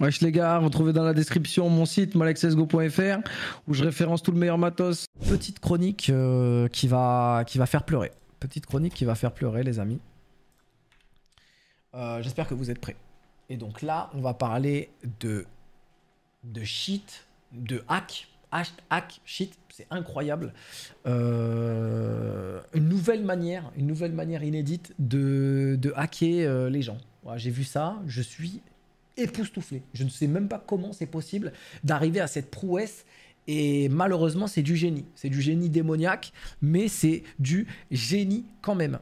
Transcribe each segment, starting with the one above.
Wesh les gars, vous trouvez dans la description mon site malaccessgo.fr où je référence tout le meilleur matos. Petite chronique euh, qui, va, qui va faire pleurer. Petite chronique qui va faire pleurer les amis. Euh, j'espère que vous êtes prêts. Et donc là, on va parler de, de shit, de hack. Hack, shit, c'est incroyable. Euh, une nouvelle manière, une nouvelle manière inédite de, de hacker les gens. J'ai vu ça, je suis époustouflé. Je ne sais même pas comment c'est possible d'arriver à cette prouesse. Et malheureusement, c'est du génie. C'est du génie démoniaque, mais c'est du génie quand même.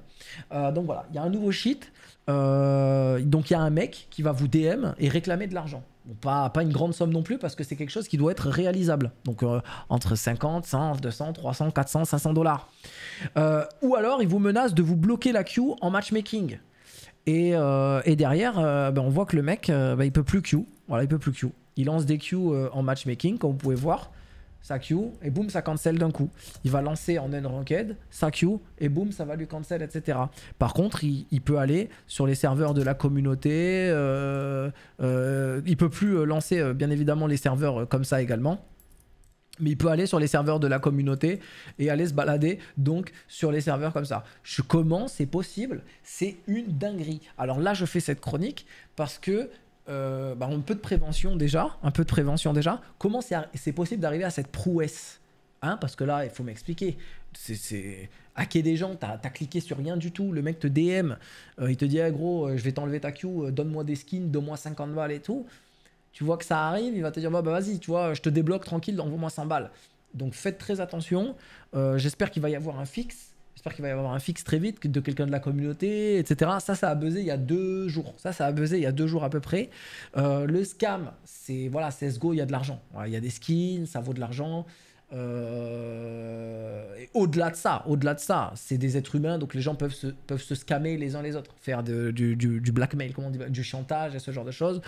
Euh, donc voilà, il y a un nouveau shit. Euh, donc il y a un mec qui va vous DM et réclamer de l'argent. pas, pas une grande somme non plus, parce que c'est quelque chose qui doit être réalisable. Donc euh, entre 50, 100, 200, 300, 400, 500 dollars. ou alors, il vous menace de vous bloquer la queue en matchmaking. Euh, et, derrière, euh, ben, on voit que le mec, euh, ben, il peut plus Q. Voilà, il peut plus queue, Il lance des queues en matchmaking, comme vous pouvez voir. sa queue, et boum, ça cancel d'un coup. Il va lancer en end-ranked, sa queue, et boum, ça va lui cancel, etc. Par contre, il, peut aller sur les serveurs de la communauté. il peut plus lancer, bien évidemment, les serveurs comme ça également. Mais il peut aller sur les serveurs de la communauté et aller se balader donc sur les serveurs comme ça. Je comment c'est possible C'est une dinguerie. Alors là, je fais cette chronique parce que euh, bah, un peu de prévention déjà, un peu de prévention déjà. Comment c'est possible d'arriver à cette prouesse hein Parce que là, il faut m'expliquer. C'est hacker des gens, t'as as cliqué sur rien du tout. Le mec te DM, euh, il te dit eh, gros, euh, je vais t'enlever ta queue, euh, donne-moi des skins, donne-moi 50 balles et tout tu vois que ça arrive, il va te dire bah, bah vas-y, tu vois, je te débloque tranquille, envoie-moi 100 balles. Donc faites très attention. Euh, j'espère qu'il va y avoir un fixe. J'espère qu'il va y avoir un fixe très vite de quelqu'un de la communauté, etc. Ça, ça a buzzé il y a deux jours. Ça, ça a buzzé il y a deux jours à peu près. Euh, le scam, c'est voilà, go, il y a de l'argent. Il y a des skins, ça vaut de l'argent. Euh, au-delà de ça, au-delà de ça, c'est des êtres humains, donc les gens peuvent se, peuvent se scammer les uns les autres, faire du, blackmail, comment du chantage et ce genre de choses.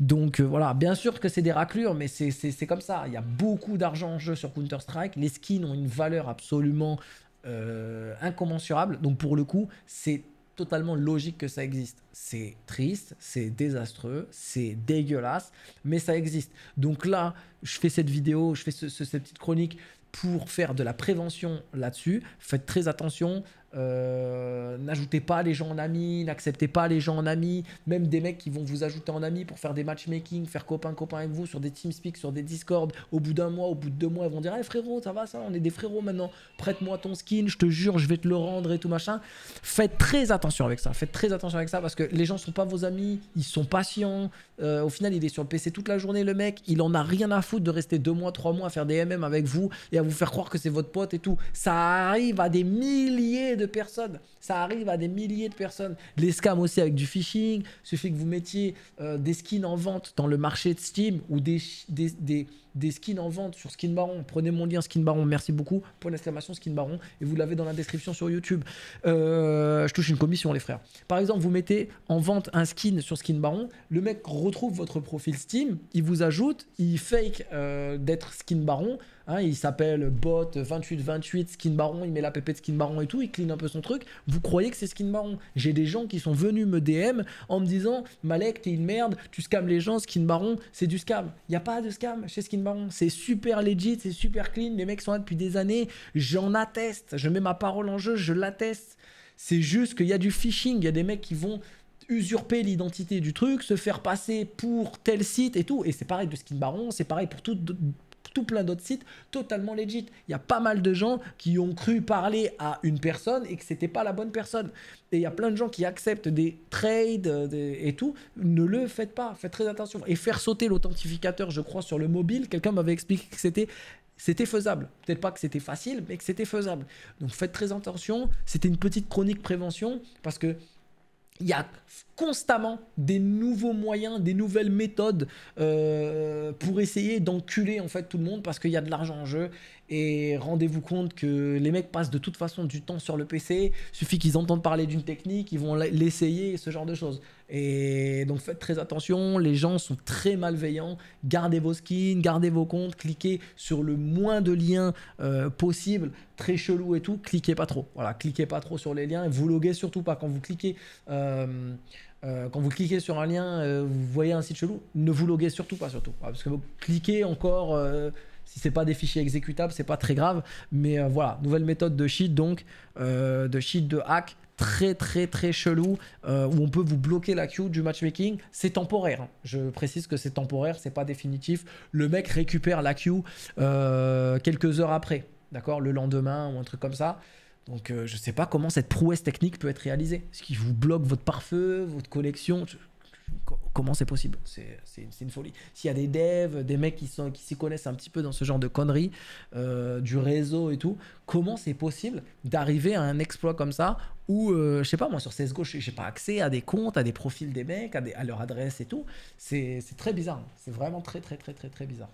Donc euh, voilà, bien sûr que c'est des raclures, mais c'est comme ça. Il y a beaucoup d'argent en jeu sur Counter-Strike. Les skins ont une valeur absolument euh, incommensurable. Donc pour le coup, c'est totalement logique que ça existe. C'est triste, c'est désastreux, c'est dégueulasse, mais ça existe. Donc là, je fais cette vidéo, je fais ce, cette petite chronique pour faire de la prévention là-dessus. Faites très attention, euh, n'ajoutez pas les gens en amis, n'acceptez pas les gens en amis, même des mecs qui vont vous ajouter en amis pour faire des matchmaking, faire copain-copain avec vous sur des TeamSpeak, sur des Discord. Au bout d'un mois, au bout de deux mois, ils vont dire Hey eh, frérot, ça va ça, on est des frérots maintenant, prête-moi ton skin, je te jure, je vais te le rendre et tout machin. Faites très attention avec ça, faites très attention avec ça parce que les gens sont pas vos amis, ils sont patients. Euh, au final, il est sur le PC toute la journée, le mec, il en a rien à foutre de rester deux mois, trois mois à faire des MM avec vous et à vous faire croire que c'est votre pote et tout. Ça arrive à des milliers de personnes. Ça arrive à des milliers de personnes. Les scams aussi avec du phishing. Il suffit que vous mettiez euh, des skins en vente dans le marché de Steam ou des, des, des, skins en vente sur Skin Baron. Prenez mon lien Skin Baron. Merci beaucoup. Point d'exclamation Skin Baron. Et vous l'avez dans la description sur YouTube. Euh, je touche une commission, les frères. Par exemple, vous mettez en vente un skin sur Skin Baron. Le mec retrouve votre profil Steam. Il vous ajoute. Il fake euh, d'être Skin Baron. Hein, il s'appelle Bot 2828 Skin Baron, il met la pépette de Skin Baron et tout, il clean un peu son truc. Vous croyez que c'est Skin Baron J'ai des gens qui sont venus me DM en me disant Malek, t'es une merde, tu scams les gens, Skin Baron, c'est du scam. Il n'y a pas de scam chez Skin Baron. C'est super legit, c'est super clean. Les mecs sont là depuis des années. J'en atteste. Je mets ma parole en jeu, je l'atteste. C'est juste qu'il y a du phishing. Il y a des mecs qui vont usurper l'identité du truc, se faire passer pour tel site et tout. Et c'est pareil de Skin Baron, c'est pareil pour tout, tout plein d'autres sites totalement legit. Il y a pas mal de gens qui ont cru parler à une personne et que c'était pas la bonne personne. Et il y a plein de gens qui acceptent des trades euh, et tout. Ne le faites pas, faites très attention. Et faire sauter l'authentificateur, je crois, sur le mobile, quelqu'un m'avait expliqué que c'était c'était faisable. Peut-être pas que c'était facile, mais que c'était faisable. Donc faites très attention. C'était une petite chronique prévention parce que il y a constamment des nouveaux moyens, des nouvelles méthodes euh, pour essayer d'enculer en fait tout le monde parce qu'il y a de l'argent en jeu. Et rendez-vous compte que les mecs passent de toute façon du temps sur le PC. Suffit qu'ils entendent parler d'une technique, ils vont l'essayer, ce genre de choses. Et donc faites très attention, les gens sont très malveillants. Gardez vos skins, gardez vos comptes, cliquez sur le moins de liens euh, possible, très chelou et tout. Cliquez pas trop. Voilà, cliquez pas trop sur les liens et vous loguez surtout pas quand vous cliquez. Euh, euh, quand vous cliquez sur un lien, vous voyez un site chelou, ne vous loguez surtout pas, surtout. Parce que vous cliquez encore si c'est pas des fichiers exécutables, c'est pas très grave. Mais euh, voilà, nouvelle méthode de cheat donc, euh, de cheat de hack très très très chelou euh, où on peut vous bloquer la queue du matchmaking. C'est temporaire. Hein. Je précise que c'est temporaire, c'est pas définitif. Le mec récupère la queue quelques heures après, d'accord, le lendemain ou un truc comme ça. Donc je je sais pas comment cette prouesse technique peut être réalisée. ce qui vous bloque votre pare-feu, votre collection Comment c'est possible C'est une folie. S'il y a des devs, des mecs qui s'y connaissent un petit peu dans ce genre de conneries, euh, du réseau et tout, comment c'est possible d'arriver à un exploit comme ça où, euh, je sais pas, moi sur CSGO, j'ai pas accès à des comptes, à des profils des mecs, à, à leur adresse et tout. C'est très bizarre. C'est vraiment très, très, très, très, très bizarre.